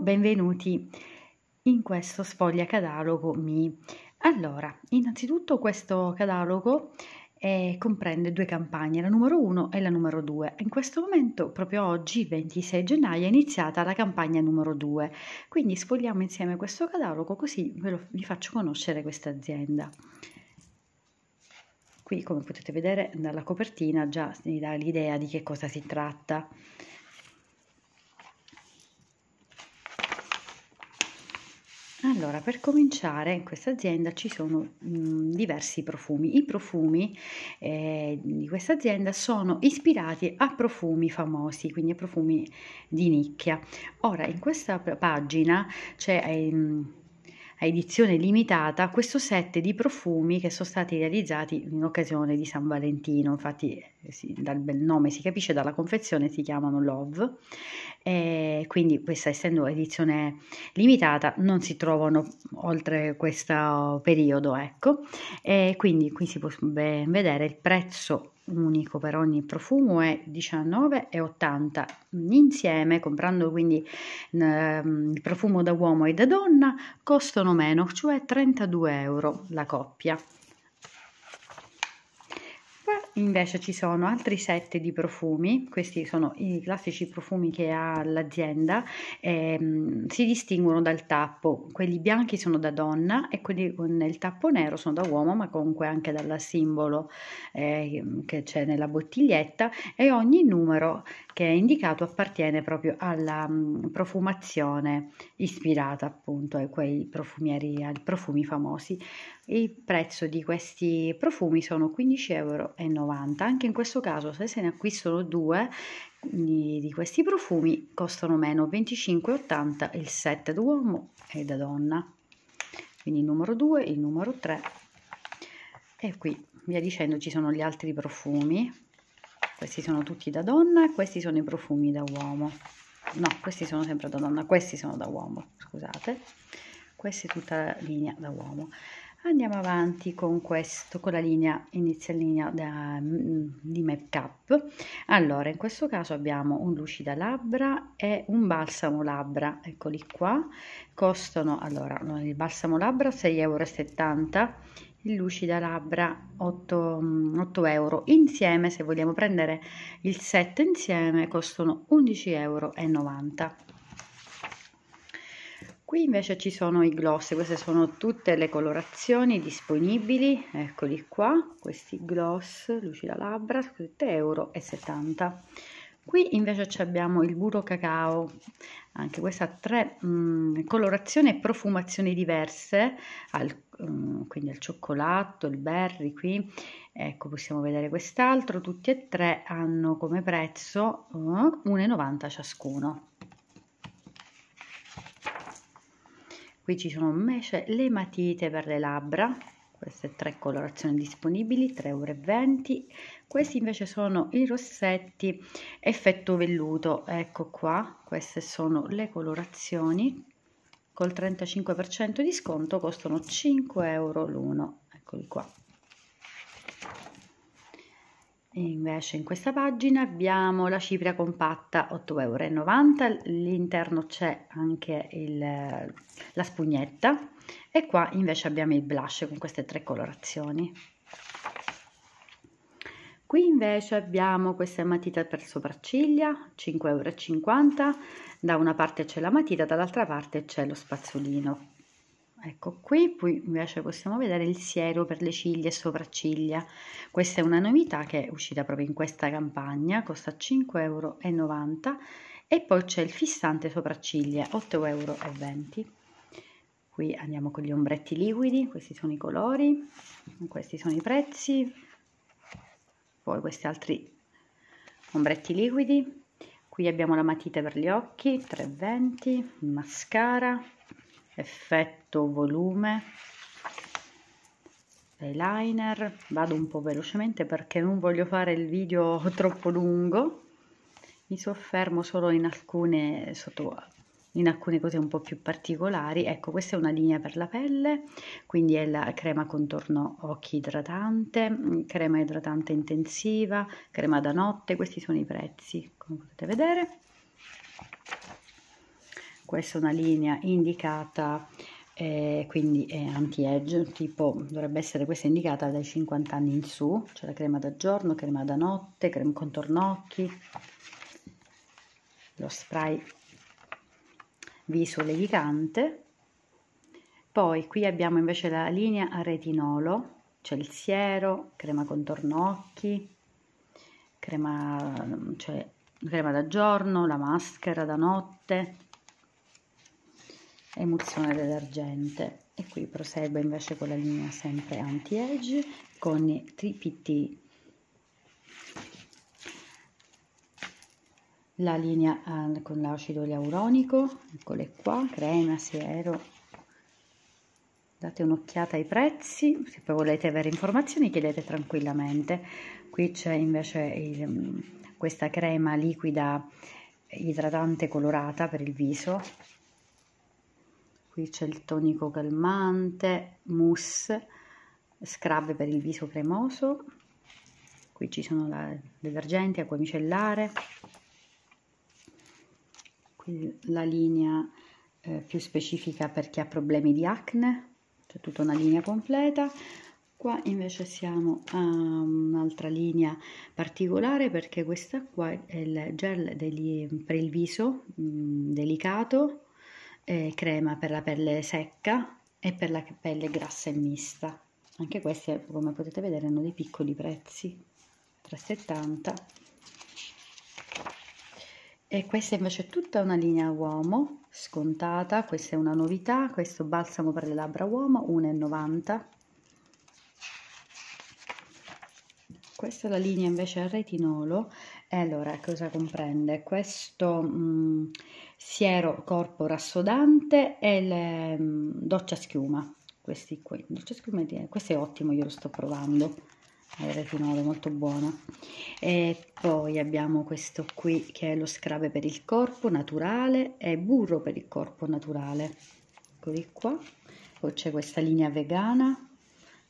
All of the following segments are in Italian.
benvenuti in questo sfoglia catalogo Mi. Allora, innanzitutto questo catalogo eh, comprende due campagne, la numero 1 e la numero 2. In questo momento, proprio oggi, 26 gennaio, è iniziata la campagna numero 2. Quindi sfogliamo insieme questo catalogo così ve lo, vi faccio conoscere questa azienda. Qui, come potete vedere dalla copertina, già si dà l'idea di che cosa si tratta. Allora, per cominciare, in questa azienda ci sono mh, mm, diversi profumi. I profumi eh, di questa azienda sono ispirati a profumi famosi, quindi a profumi di nicchia. Ora, in questa pagina c'è... Ehm, a edizione limitata questo set di profumi che sono stati realizzati in occasione di San Valentino, infatti eh, si, dal bel nome si capisce, dalla confezione si chiamano Love, e quindi questa essendo edizione limitata non si trovano oltre questo periodo, ecco, e quindi qui si può ben vedere il prezzo unico per ogni profumo è 19,80 insieme comprando quindi ehm, il profumo da uomo e da donna costano meno cioè 32 euro la coppia Invece ci sono altri set di profumi, questi sono i classici profumi che ha l'azienda, ehm, si distinguono dal tappo, quelli bianchi sono da donna e quelli con il tappo nero sono da uomo, ma comunque anche dal simbolo eh, che c'è nella bottiglietta e ogni numero che è indicato appartiene proprio alla profumazione ispirata appunto ai quei profumieri, ai profumi famosi. Il prezzo di questi profumi sono 15,90 euro. Anche in questo caso, se se ne acquistano due di, di questi profumi, costano meno 25,80 il set d'uomo e da donna. Quindi il numero 2, il numero 3 e qui via dicendo ci sono gli altri profumi questi sono tutti da donna e questi sono i profumi da uomo no questi sono sempre da donna questi sono da uomo scusate questa è tutta la linea da uomo andiamo avanti con questo con la linea inizia linea da, mm, mm, di make up allora in questo caso abbiamo un lucida labbra e un balsamo labbra eccoli qua costano allora il balsamo labbra 6,70 euro il lucida labbra 8, 8 mm, euro insieme se vogliamo prendere il set insieme costano 11,90 euro qui invece ci sono i gloss queste sono tutte le colorazioni disponibili eccoli qua questi gloss lucida labbra 7,70 euro Qui invece abbiamo il burro cacao, anche questa ha tre mh, mm, colorazioni e profumazioni diverse, al, mh, mm, quindi al cioccolato, il berry qui, ecco possiamo vedere quest'altro, tutti e tre hanno come prezzo uh, eh, 1,90 ciascuno. Qui ci sono invece le matite per le labbra, queste tre colorazioni disponibili 3,20 euro questi invece sono i rossetti effetto velluto ecco qua queste sono le colorazioni col 35% di sconto costano 5 euro l'uno eccoli qua invece in questa pagina abbiamo la cipria compatta 8,90 euro all'interno c'è anche il, la spugnetta e qua invece abbiamo il blush con queste tre colorazioni qui invece abbiamo queste matite per sopracciglia 5,50 euro da una parte c'è la matita dall'altra parte c'è lo spazzolino ecco qui poi invece possiamo vedere il siero per le ciglia e sopracciglia questa è una novità che è uscita proprio in questa campagna costa 5,90 euro e poi c'è il fissante sopracciglia 8,20 euro qui andiamo con gli ombretti liquidi questi sono i colori questi sono i prezzi poi questi altri ombretti liquidi qui abbiamo la matita per gli occhi 320 mascara effetto volume eyeliner vado un po' velocemente perché non voglio fare il video troppo lungo mi soffermo solo in alcune sotto in alcune cose un po' più particolari. Ecco, questa è una linea per la pelle, quindi è la crema contorno occhi idratante, mm, crema idratante intensiva, crema da notte, questi sono i prezzi, come potete vedere. Questa è una linea indicata eh, quindi è anti-edge, tipo dovrebbe essere questa indicata dai 50 anni in su, c'è cioè la crema da giorno, crema da notte, crema contorno occhi, lo spray viso levicante. Poi qui abbiamo invece la linea a retinolo, c'è il siero, crema contorno occhi, crema, cioè, crema da giorno, la maschera da notte, emulsione detergente. E qui prosegue invece con la linea sempre anti-age con i 3 la linea eh, con l'acido ialuronico, eccole qua, crema, siero. Date un'occhiata ai prezzi, se poi volete avere informazioni chiedete tranquillamente. Qui c'è invece il, mm, questa crema liquida idratante colorata per il viso. Qui c'è il tonico calmante, mousse, scrub per il viso cremoso. Qui ci sono la detergenti, acqua micellare la linea eh, più specifica per chi ha problemi di acne, c'è tutta una linea completa. Qua invece siamo a un'altra linea particolare perché questa qua è il gel degli, per il viso mh, mm, delicato, eh, crema per la pelle secca e per la pelle grassa e mista. Anche queste, come potete vedere, hanno dei piccoli prezzi, 3,70 e questa invece è tutta una linea uomo, scontata, questa è una novità, questo balsamo per le labbra uomo, 1,90. Questa è la linea invece al retinolo, e allora cosa comprende? Questo mh, mm, siero corpo rassodante e le, mh, mm, doccia schiuma, questi qui, doccia schiuma, questo è ottimo, io lo sto provando il retinolo molto buono e poi abbiamo questo qui che è lo scrub per il corpo naturale e burro per il corpo naturale eccoli qua poi c'è questa linea vegana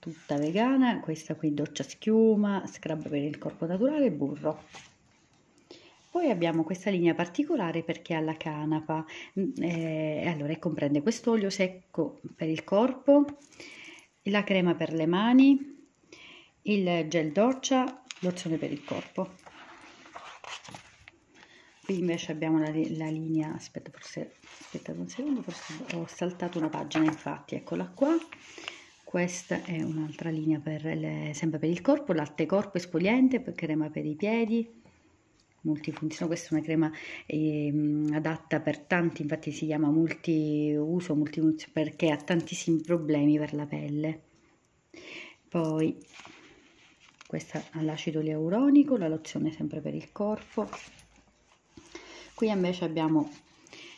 tutta vegana questa qui doccia schiuma scrub per il corpo naturale e burro poi abbiamo questa linea particolare perché ha la canapa mm, eh, allora comprende quest'olio secco per il corpo la crema per le mani il gel doccia, lozione per il corpo. Qui invece abbiamo la, la linea, aspetta forse, aspettate un secondo, forse ho saltato una pagina infatti, eccola qua. Questa è un'altra linea per le, sempre per il corpo, latte corpo esfoliante, crema per i piedi, multifunzione, questa è una crema eh, adatta per tanti, infatti si chiama multiuso, multifunzione perché ha tantissimi problemi per la pelle. Poi questa ha l'acido liauronico, la lozione sempre per il corpo. Qui invece abbiamo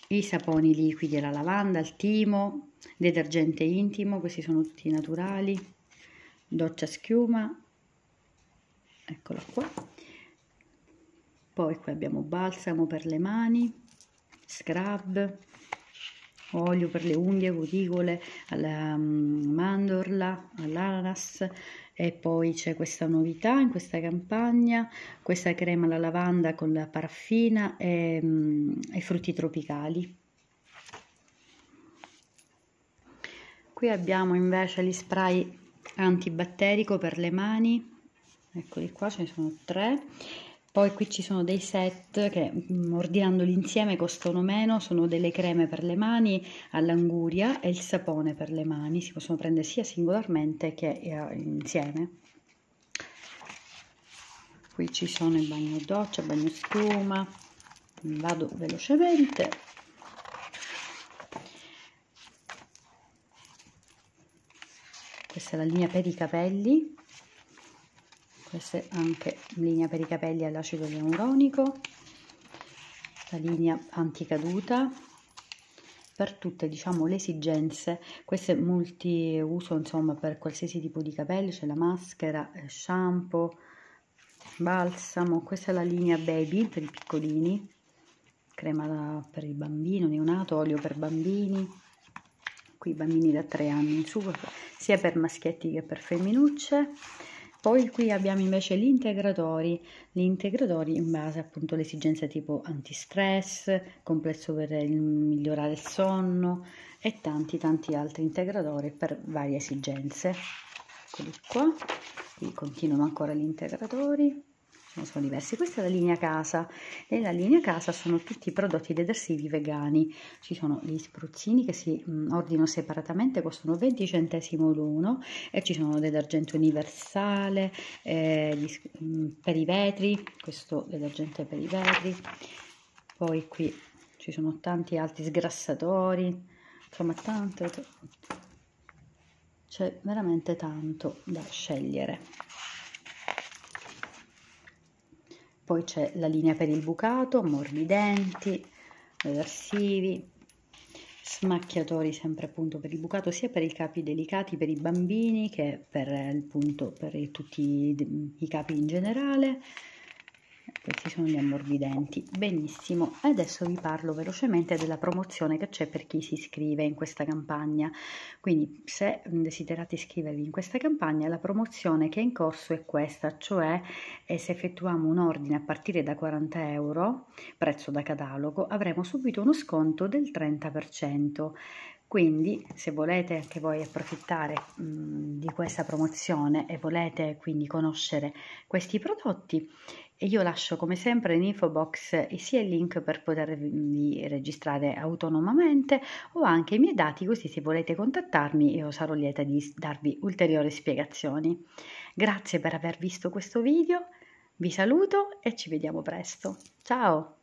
i saponi liquidi la lavanda, il timo, detergente intimo, questi sono tutti naturali, doccia schiuma, eccola qua. Poi qui abbiamo balsamo per le mani, scrub, olio per le unghie, cuticole, mm, mandorla, all'ananas, e poi c'è questa novità in questa campagna, questa crema alla lavanda con la paraffina e, mm, e frutti tropicali. Qui abbiamo invece gli spray antibatterico per le mani, eccoli qua, ce ne sono tre, poi qui ci sono dei set che mm, ordinandoli insieme costano meno, sono delle creme per le mani all'anguria e il sapone per le mani, si possono prendere sia singolarmente che eh, insieme. Qui ci sono il bagno doccia, bagno schiuma, vado velocemente. Questa è la linea per i capelli, questa è anche linea per i capelli all'acido leuronico la linea anticaduta per tutte diciamo le esigenze queste multiuso insomma per qualsiasi tipo di capelli c'è la maschera eh, shampoo balsamo questa è la linea baby per i piccolini crema per il bambino neonato olio per bambini qui bambini da 3 anni in su sia per maschietti che per femminucce poi qui abbiamo invece gli integratori, gli integratori in base appunto alle esigenze tipo antistress, complesso per migliorare il sonno e tanti tanti altri integratori per varie esigenze. Eccoli qua, qui continuano ancora gli integratori sono diversi. Questa è la linea casa. Nella linea casa sono tutti i prodotti detersivi vegani. Ci sono gli spruzzini che si mh, mm, ordinano separatamente, costano 20 centesimi l'uno e ci sono detergente universale eh, gli, mh, mm, per i vetri, questo detergente per i vetri. Poi qui ci sono tanti altri sgrassatori, insomma tanto, c'è veramente tanto da scegliere. Poi c'è la linea per il bucato, morbidenti, reversivi, smacchiatori sempre appunto per il bucato sia per i capi delicati per i bambini che per, appunto, eh, per tutti i capi in generale questi sono gli ammorbidenti benissimo adesso vi parlo velocemente della promozione che c'è per chi si iscrive in questa campagna quindi se desiderate iscrivervi in questa campagna la promozione che è in corso è questa cioè eh, se effettuiamo un ordine a partire da 40 euro prezzo da catalogo avremo subito uno sconto del 30% quindi se volete anche voi approfittare mh, mhmm, di questa promozione e volete quindi conoscere questi prodotti, io lascio come sempre in info box sia il link per potervi mhmm, registrare autonomamente o anche i miei dati così se volete contattarmi io sarò lieta di darvi ulteriori spiegazioni. Grazie per aver visto questo video, vi saluto e ci vediamo presto. Ciao!